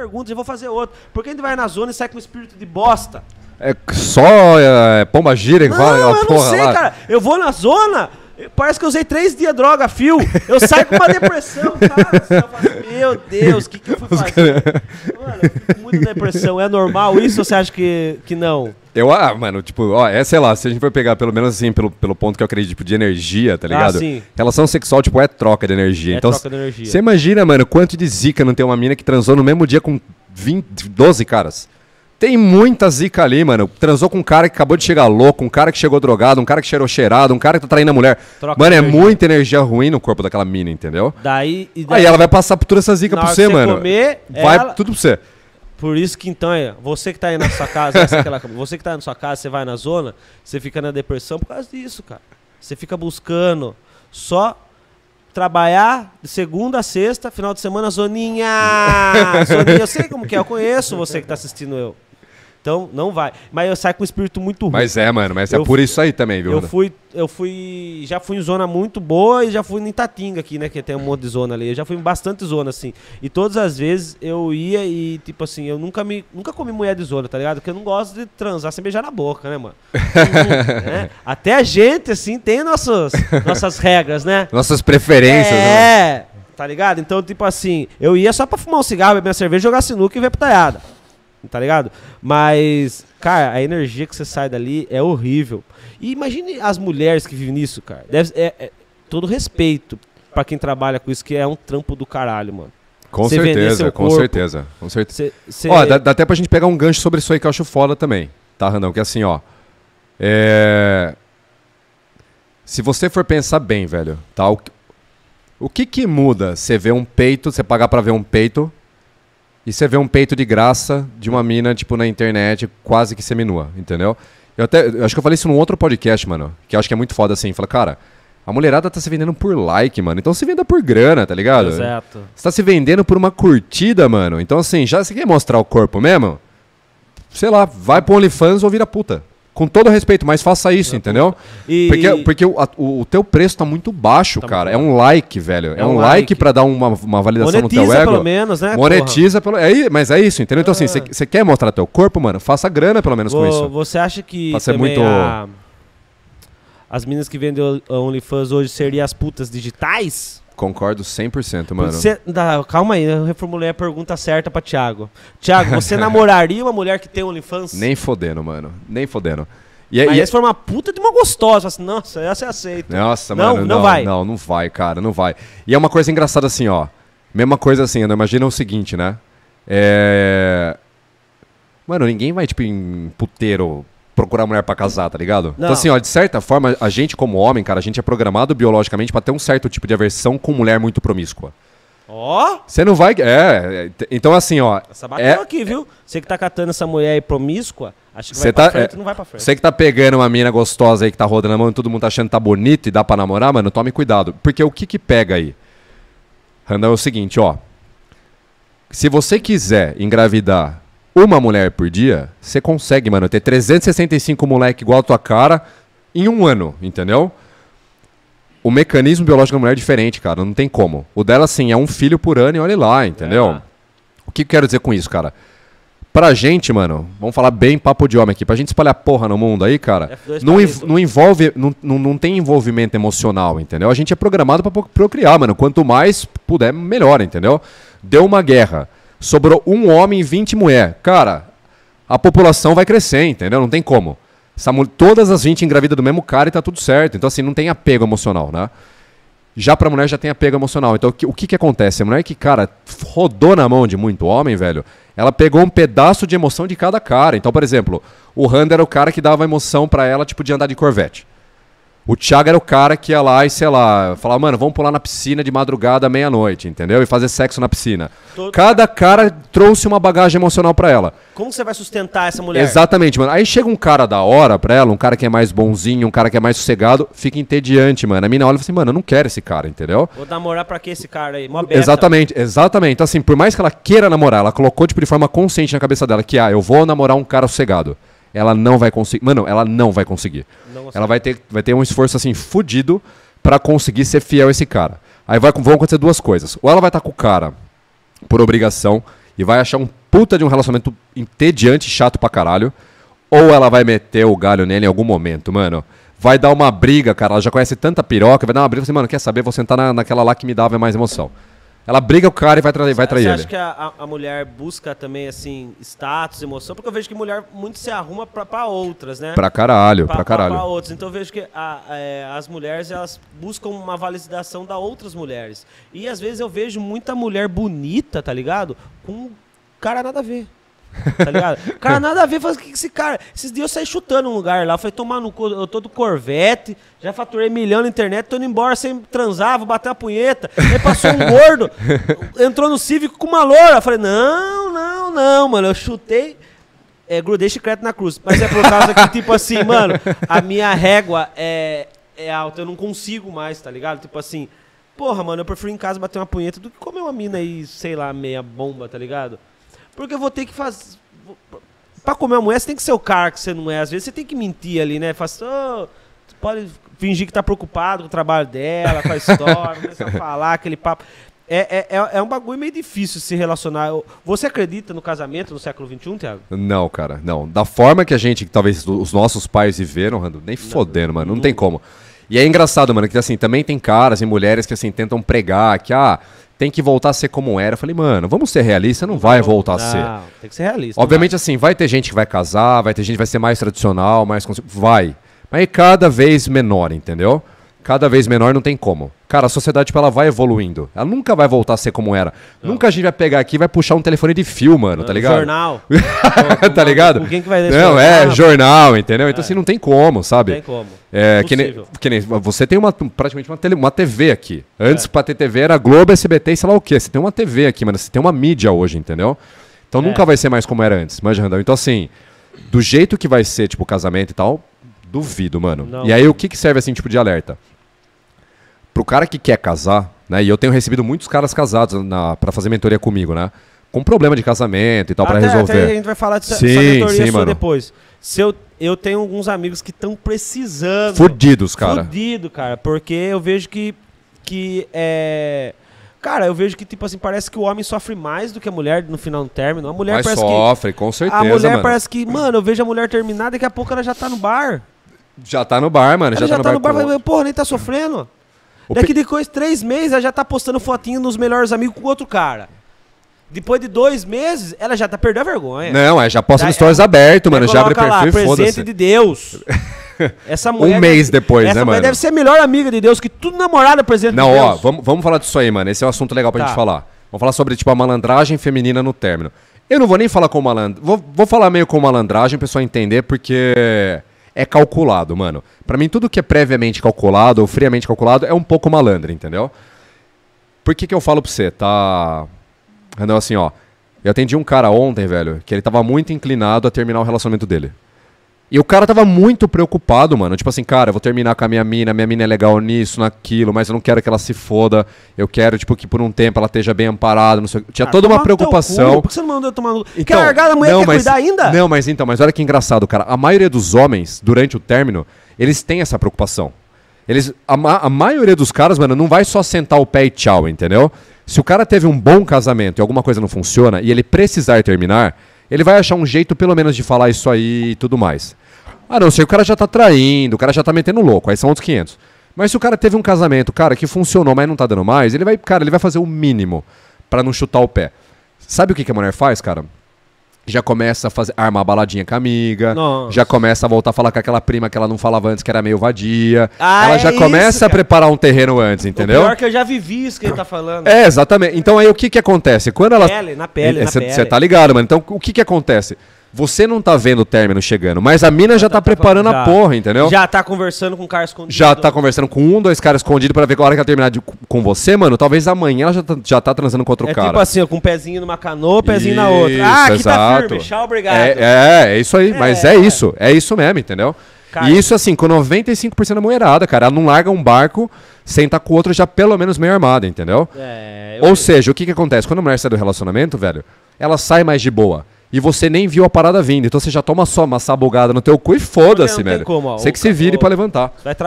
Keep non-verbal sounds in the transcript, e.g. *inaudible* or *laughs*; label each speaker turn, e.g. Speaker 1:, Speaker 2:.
Speaker 1: perguntas, eu vou fazer outra. Por que a gente vai na zona e sai com espírito de bosta?
Speaker 2: É só é, é, pomba gira igual não, Eu não sei, lá. cara.
Speaker 1: Eu vou na zona, Parece que eu usei três dias droga, fio. Eu saio com uma *laughs* depressão, cara. Eu falo, meu Deus, o que, que eu fui fazer? Mano, eu fico muito depressão. É normal isso ou você acha que, que não? Eu,
Speaker 2: ah, mano, tipo, ó, é, sei lá, se a gente for pegar pelo menos assim, pelo, pelo ponto que eu acredito, tipo, de energia, tá ah, ligado? Ah, sim. Relação sexual, tipo, é troca de energia. É então, troca de energia. Você imagina, mano, quanto de zica não tem uma mina que transou no mesmo dia com 20, 12 caras? Tem muita zica ali, mano. Transou com um cara que acabou de chegar louco, um cara que chegou drogado, um cara que cheirou cheirado, um cara que tá traindo a mulher. Troca mano, é muita energia ruim no corpo daquela mina, entendeu?
Speaker 1: Daí, daí... Aí ela vai passar por toda essa zica pra você, você, mano. Comer, vai ela... tudo pra você. Por isso que então, é, você que tá aí na sua casa, aquela, você que tá aí na sua casa, você vai na zona, você fica na depressão por causa disso, cara. Você fica buscando só trabalhar de segunda a sexta, final de semana, zoninha! zoninha, eu sei como que é, eu conheço você que tá assistindo eu. Então, não vai. Mas eu saio com um espírito muito ruim. Mas é, mano, mas é eu é por isso aí também, viu? Eu fui, eu fui. Já fui em zona muito boa e já fui em Itatinga aqui, né? Que tem um monte de zona ali. Eu já fui em bastante zona, assim. E todas as vezes eu ia e, tipo assim, eu nunca me. Nunca comi mulher de zona, tá ligado? Porque eu não gosto de transar sem beijar na boca, né, mano? *laughs* né? Até a gente, assim, tem nossas, nossas regras, né? Nossas preferências, é, né? É tá ligado? Então, tipo assim, eu ia só pra fumar um cigarro, beber uma cerveja, jogar sinuca e ver talhada tá ligado? Mas, cara, a energia que você sai dali é horrível. E imagine as mulheres que vivem nisso, cara. Deve, é, é todo respeito para quem trabalha com isso, que é um trampo do caralho, mano. Com certeza, com certeza, com certeza. Cê, cê... Ó, dá, dá
Speaker 2: até pra gente pegar um gancho sobre isso aí que eu acho foda também, tá, Randão? Que é assim, ó. É... Se você for pensar bem, velho, tá? O, o que que muda? Você ver um peito, você pagar pra ver um peito e você vê um peito de graça de uma mina, tipo, na internet, quase que seminua, entendeu? Eu até. Eu acho que eu falei isso num outro podcast, mano. Que eu acho que é muito foda assim. Fala, cara, a mulherada tá se vendendo por like, mano. Então se venda por grana, tá ligado? Exato. Você tá se vendendo por uma curtida, mano. Então, assim, já você quer mostrar o corpo mesmo? Sei lá, vai pro OnlyFans ou vira puta. Com todo respeito, mas faça isso, entendeu? E... Porque, porque o, a, o, teu preço tá muito baixo, tá cara. Muito... É um like, velho. É, é um, um, like, like para dar uma, uma validação Monetiza no teu ego. Monetiza pelo menos, né? Monetiza pelo. É, mas é isso, entendeu? Então, assim, você ah. quer mostrar teu corpo, mano? Faça grana pelo menos Vou, com isso. Você
Speaker 1: acha que. Pra ser muito. A... As meninas que vendem OnlyFans hoje seriam as putas digitais?
Speaker 2: Concordo 100%, mano. Você,
Speaker 1: dá, calma aí, eu reformulei a pergunta certa pra Thiago. Thiago, você *laughs* namoraria uma mulher que tem OnlyFans? Nem
Speaker 2: fodendo, mano. Nem fodendo. E, Mas e... se for
Speaker 1: uma puta de uma gostosa, assim, nossa, essa eu aceito.
Speaker 2: Nossa, não, mano, não, não vai. Não, não vai, cara, não vai. E é uma coisa engraçada assim, ó. Mesma coisa assim, Ana, imagina o seguinte, né? É... Mano, ninguém vai, tipo, em puteiro procurar mulher para casar, tá ligado? Então, não. Então, assim, ó, de certa forma, a gente, como homem, cara, a gente é programado biologicamente para ter um certo tipo de aversão com mulher muito promíscua. Ó! Você não vai. É. é então, assim, ó. Essa bateu é,
Speaker 1: aqui, é viu? Você que tá catando essa mulher aí promíscua, acho que vai tá, pra frente, é, não vai pra frente. Você
Speaker 2: que tá pegando uma mina gostosa aí que tá rodando a mão e todo mundo tá achando que tá bonito e dá pra namorar, mano, tome cuidado. Porque o que que pega aí? Randall é o seguinte, ó. Se você quiser engravidar uma mulher por dia, você consegue, mano, ter 365 moleque igual a tua cara em um ano, entendeu? O mecanismo biológico da mulher é diferente, cara, não tem como. O dela, assim, é um filho por ano e olha lá, entendeu? É. O que eu quero dizer com isso, cara? Pra gente, mano, vamos falar bem papo de homem aqui, pra gente espalhar porra no mundo aí, cara, não, não envolve, não, não, não tem envolvimento emocional, entendeu? A gente é programado pra procriar, mano, quanto mais puder, melhor, entendeu? Deu uma guerra sobrou um homem e 20 mulheres. Cara, a população vai crescer, entendeu? Não tem como. todas as 20 engravidam do mesmo cara e tá tudo certo. Então, assim, não tem apego emocional, né? Já pra mulher já tem apego emocional. Então, o que, o que, que acontece? A mulher que, cara, rodou na mão de muito homem, velho, ela pegou um pedaço de emoção de cada cara. Então, por exemplo, o Hunter era o cara que dava emoção para ela, tipo, de andar de Corvette. O Thiago era o cara que ia lá e, sei lá, falava, mano, vamos pular na piscina de madrugada meia-noite, entendeu? E fazer sexo na piscina. Cada cara trouxe uma bagagem emocional para ela.
Speaker 1: Como você vai sustentar essa mulher? Exatamente,
Speaker 2: mano. Aí chega um cara da hora pra ela, um cara que é mais bonzinho, um cara que é mais sossegado, fica entediante, mano. A mina olha e fala assim, mano, eu não quero esse cara, entendeu?
Speaker 1: Vou namorar pra que esse cara aí? Mó Exatamente,
Speaker 2: exatamente. Então, assim, por mais que ela queira namorar, ela colocou, tipo, de forma consciente na cabeça dela que, ah, eu vou namorar um cara sossegado ela não vai conseguir. Mano, ela não vai conseguir. Não ela vai ter, vai ter um esforço assim fudido para conseguir ser fiel a esse cara. Aí vai, vão acontecer duas coisas. Ou ela vai estar tá com o cara por obrigação e vai achar um puta de um relacionamento entediante, chato pra caralho. Ou ela vai meter o galho nele em algum momento, mano. Vai dar uma briga, cara. Ela já conhece tanta piroca, vai dar uma briga assim, mano, quer saber? Vou sentar na, naquela lá que me dava mais emoção ela briga com o cara e vai, vai trair ele. Você acha
Speaker 1: que a, a, mulher busca também, assim, status, emoção? Porque eu vejo que mulher muito se arruma pra, outras, né? Pra caralho, pra, caralho. Pra, pra outras. Então eu vejo que a, é, as mulheres, elas buscam uma validação da outras mulheres. E às vezes eu vejo muita mulher bonita, tá ligado? Com cara nada a ver. Tá ligado? cara, nada a ver. faz o que esse cara. Esses dias eu saí chutando um lugar lá. Falei, tomar no Eu tô do Corvette. Já faturei milhão na internet. Tô indo embora sem transar, vou bater a punheta. Aí passou um gordo. Entrou no Cívico com uma loura. Falei, não, não, não, mano. Eu chutei. É, grudei chiclete na cruz. Mas é por causa que, tipo assim, mano, a minha régua é, é alta. Eu não consigo mais, tá ligado? Tipo assim. Porra, mano, eu prefiro em casa bater uma punheta do que comer uma mina aí, sei lá, meia bomba, tá ligado? Porque eu vou ter que fazer. Pra comer uma mulher, você tem que ser o cara que você não é. Às vezes você tem que mentir ali, né? Faz. Oh, pode fingir que tá preocupado com o trabalho dela, com a história, *laughs* começa a falar aquele papo. É, é, é, é um bagulho meio difícil se relacionar. Você acredita no casamento no século XXI, Tiago?
Speaker 2: Não, cara, não. Da forma que a gente, que talvez os nossos pais viveram, Rando, nem não, fodendo, mano. Não, não tem como. E é engraçado, mano, que assim, também tem caras e mulheres que assim tentam pregar que ah, tem que voltar a ser como era. Eu falei, mano, vamos ser realistas, não vai voltar não, a ser. Tem que ser realista. Obviamente, assim, vai ter gente que vai casar, vai ter gente que vai ser mais tradicional, mais. Vai. Mas é cada vez menor, entendeu? cada vez menor não tem como. Cara, a sociedade tipo, ela vai evoluindo. Ela nunca vai voltar a ser como era. Não. Nunca a gente vai pegar aqui e vai puxar um telefone de fio, mano, tá é, ligado? Jornal. *laughs* tá ligado? quem que vai deixar Não, é jornal, ah, jornal entendeu? Então é. assim, não tem como, sabe? Não tem como. É, é que nem, que nem, você tem uma, praticamente uma, tele, uma TV aqui. É. Antes é. pra ter TV era Globo, SBT e sei lá o quê. Você tem uma TV aqui, mano. Você tem uma mídia hoje, entendeu? Então é. nunca vai ser mais como era antes. Mas, Randall, então assim, do jeito que vai ser, tipo, casamento e tal, Duvido, mano. Não. E aí o que, que serve assim, tipo de alerta? Pro cara que quer casar, né? E eu tenho recebido muitos caras casados na, pra fazer mentoria comigo, né? Com problema de casamento e tal, para resolver. Até a gente vai falar disso sim, mentoria sim, mano.
Speaker 1: depois. Se eu, eu tenho alguns amigos que estão precisando. Fudidos, cara. Fudido, cara. Porque eu vejo que. que é... Cara, eu vejo que, tipo assim, parece que o homem sofre mais do que a mulher no final do término. A mulher Mas parece sofre, que. Sofre, com certeza. A mulher mano. parece que, mano, eu vejo a mulher terminar, daqui a pouco ela já tá no bar.
Speaker 2: Já tá no bar, mano. Ela já, tá já tá, tá no bar. bar
Speaker 1: porra, nem tá sofrendo. O Daqui pe... depois, três meses, ela já tá postando fotinho nos melhores amigos com outro cara. Depois de dois meses, ela já tá perdendo a vergonha. Não, é, já posta nos stories ela,
Speaker 2: aberto, mano. Já abre perfil e foda-se. presente de
Speaker 1: Deus. *laughs* Essa mulher. um mês depois, né, mano? deve ser a melhor amiga de Deus, que tudo namorada é presente Não, de Deus. Não, ó,
Speaker 2: vamos, vamos falar disso aí, mano. Esse é um assunto legal pra tá. gente falar. Vamos falar sobre, tipo, a malandragem feminina no término. Eu não vou nem falar com malandragem. Vou, vou falar meio com malandragem, o pessoal entender, porque é calculado, mano. Para mim, tudo que é previamente calculado ou friamente calculado é um pouco malandro, entendeu? Por que, que eu falo pra você, tá. Renan, assim, ó. Eu atendi um cara ontem, velho, que ele tava muito inclinado a terminar o relacionamento dele. E o cara tava muito preocupado, mano. Tipo assim, cara, eu vou terminar com a minha mina, minha mina é legal nisso, naquilo, mas eu não quero que ela se foda. Eu quero, tipo, que por um tempo ela esteja bem amparada, não sei Tinha ah, toda uma preocupação. por
Speaker 1: que você não mandou eu tomar no. Então, quer largar a mulher não, quer mas, cuidar ainda? Não,
Speaker 2: mas então, mas olha que engraçado, cara. A maioria dos homens, durante o término, eles têm essa preocupação. Eles, a, a maioria dos caras, mano, não vai só sentar o pé e tchau, entendeu? Se o cara teve um bom casamento e alguma coisa não funciona e ele precisar terminar, ele vai achar um jeito, pelo menos, de falar isso aí e tudo mais. Ah, não sei, o cara já tá traindo, o cara já tá metendo louco, aí são outros 500. Mas se o cara teve um casamento, cara, que funcionou, mas não tá dando mais, ele vai, cara, ele vai fazer o mínimo para não chutar o pé. Sabe o que, que a mulher faz, cara? já começa a fazer, armar baladinha com a amiga, Nossa. já começa a voltar a falar com aquela prima que ela não falava antes, que era meio vadia. Ah, ela é já começa a preparar um terreno antes, entendeu? O pior é que
Speaker 1: eu já vivi isso que ele tá falando. É,
Speaker 2: exatamente. Então aí o que que acontece? Quando ela... Na pele, na pele, Você tá ligado, mano. Então o que que acontece? Você não tá vendo o término chegando, mas a mina já, já tá, tá, preparando a porra, entendeu? Já tá
Speaker 1: conversando com caras cara escondido. Já tá
Speaker 2: conversando com um, dois caras escondidos pra ver que a hora que ela terminar de, com você, mano, talvez amanhã ela já tá, já tá transando com outro é cara. Tipo assim,
Speaker 1: ó, com um pezinho numa canoa, pezinho isso, na outra. Ah, aqui tá exato. tá firme, tchau, obrigado. É,
Speaker 2: é, é isso aí, é, mas é, é isso. É isso mesmo, entendeu? Cara, e isso, assim, com 95% da mulherada, cara. Ela não larga um barco sem estar com o outro já pelo menos meio armado, entendeu? É, Ou sei. seja, o que, que acontece? Quando a mulher sai do relacionamento, velho, ela sai mais de boa e você nem viu a parada vindo. Então você já toma só uma sabugada no teu cu e foda-se, velho. Como, você que se vire para levantar.
Speaker 1: Vai